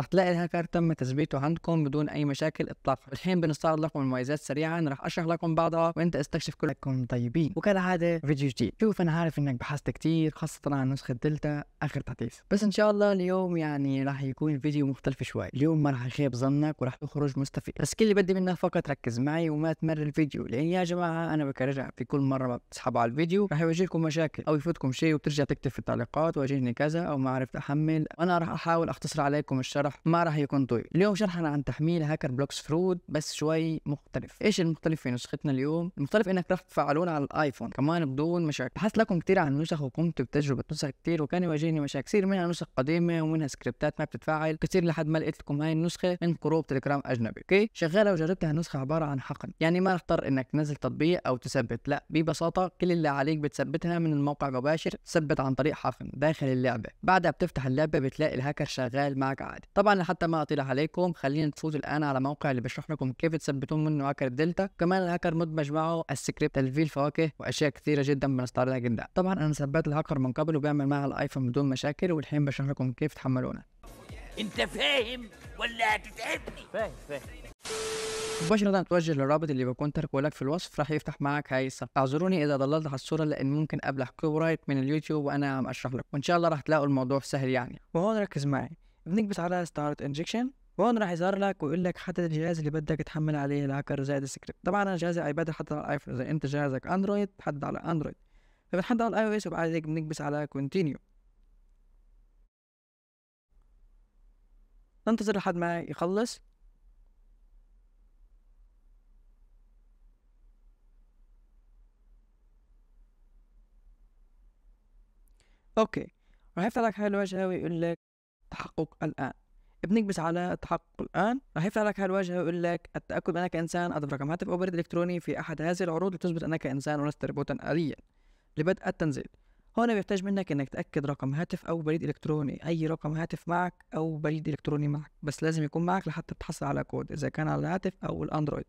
رح تلاقي الهاكر تم تثبيته عندكم بدون اي مشاكل اطلاقا الحين بنستعرض لكم المميزات سريعا رح اشرح لكم بعضها وانت استكشف كلكم طيبين وكالعاده فيديو جديد شوف انا عارف انك بحثت كتير خاصه عن نسخه دلتا اخر تحديث بس ان شاء الله اليوم يعني رح يكون فيديو مختلف شوي اليوم ما رح يخيب ظنك ورح تخرج مستفيد بس كل اللي بدي منك فقط ركز معي وما تمر الفيديو لان يا جماعه انا بكررها في كل مره ما بتسحبوا على الفيديو رح يواجهكم مشاكل او يفوتكم شيء وبترجع تكتب في التعليقات واجهني كذا او ما عرفت احمل وانا رح احاول اختصر عليكم الشرح راح ما راح يكون طويل اليوم شرحنا عن تحميل هاكر بلوكس فرود بس شوي مختلف ايش المختلف في نسختنا اليوم المختلف انك راح تفعلونه على الايفون كمان بدون مشاكل بحثت لكم كثير عن النسخ وقمت بتجربه نسخ كثير وكان يواجهني مشاكل كثير منها نسخ قديمه ومنها سكريبتات ما بتتفاعل كثير لحد ما لقيت لكم هاي النسخه من قروب تليجرام اجنبي اوكي شغاله وجربتها نسخه عباره عن حقن يعني ما راح تضطر انك تنزل تطبيق او تثبت لا ببساطه كل اللي عليك بتثبتها من الموقع مباشر تثبت عن طريق حقن داخل اللعبه بعدها بتفتح اللعبه بتلاقي الهاكر شغال معك عادي طبعا حتى ما اطيل عليكم خلينا نفوت الان على موقع اللي بشرح لكم كيف تثبتون منه هاكر دلتا كمان الهاكر مدمج معه السكريبت الفي الفواكه واشياء كثيره جدا بنستعرضها جدا طبعا انا ثبت الهاكر من قبل وبيعمل معها الايفون بدون مشاكل والحين بشرح لكم كيف تحملونه انت فاهم ولا هتتعبني فاهم فاهم مباشرة توجه للرابط اللي بكون تركه لك في الوصف راح يفتح معك هاي الصفحة اعذروني اذا ضللت على الصورة لان ممكن ابلح كوبرايت من اليوتيوب وانا عم اشرح لكم وان شاء الله راح تلاقوا الموضوع سهل يعني وهون ركز معي بنكبس على ستارت انجكشن وهون راح يظهر لك ويقول لك حدد الجهاز اللي بدك تحمل عليه الهاكر زائد السكريبت طبعا انا جهازي ايباد حط على الايفون اذا انت جهازك اندرويد حدد على اندرويد فبنحدد على الاي او اس وبعد هيك بنكبس على كونتينيو ننتظر لحد ما يخلص اوكي راح يفتح لك هاي الواجهه ويقول لك التحقق الآن بنكبس على التحقق الآن راح يفتح لك هالواجهة ويقول لك التأكد أنك إنسان أضف رقم هاتف أو بريد إلكتروني في أحد هذه العروض لتثبت أنك إنسان ولست روبوتا آليا لبدء التنزيل هنا بيحتاج منك انك تاكد رقم هاتف او بريد الكتروني اي رقم هاتف معك او بريد الكتروني معك بس لازم يكون معك لحتى تحصل على كود اذا كان على الهاتف او الاندرويد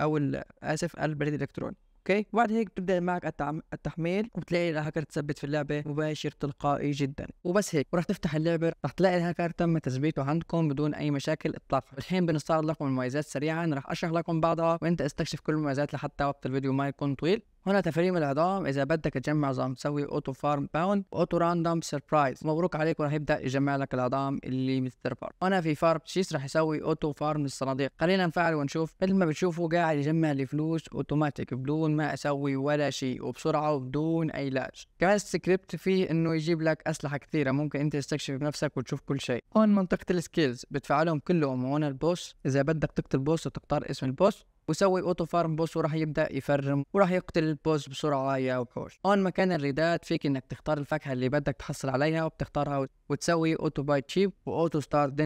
او اسف البريد الالكتروني اوكي وبعد هيك بتبدا معك التحميل وبتلاقي الهاكر تثبت في اللعبه مباشر تلقائي جدا وبس هيك ورح تفتح اللعبه رح تلاقي الهاكر تم تثبيته عندكم بدون اي مشاكل اطلاقا الحين بنستعرض لكم المميزات سريعا رح اشرح لكم بعضها وانت استكشف كل المميزات لحتى وقت الفيديو ما يكون طويل هنا تفريم العظام اذا بدك تجمع عظام تسوي اوتو فارم باوند اوتو راندوم سربرايز مبروك عليك وراح يبدا يجمع لك العظام اللي مستر فارم هنا في فارم تشيس راح يسوي اوتو فارم للصناديق خلينا نفعل ونشوف مثل ما بتشوفوا قاعد يجمع لي فلوس اوتوماتيك بدون ما اسوي ولا شيء وبسرعه وبدون اي لاج كمان السكريبت فيه انه يجيب لك اسلحه كثيره ممكن انت تستكشف بنفسك وتشوف كل شيء هون منطقه السكيلز بتفعلهم كلهم هون البوس اذا بدك تقتل بوس وتختار اسم البوس وسوي اوتو فارم بوس وراح يبدا يفرم وراح يقتل البوس بسرعه يا وحوش اون مكان الريدات فيك انك تختار الفاكهه اللي بدك تحصل عليها وبتختارها وتسوي اوتو باي تشيب واوتو ستار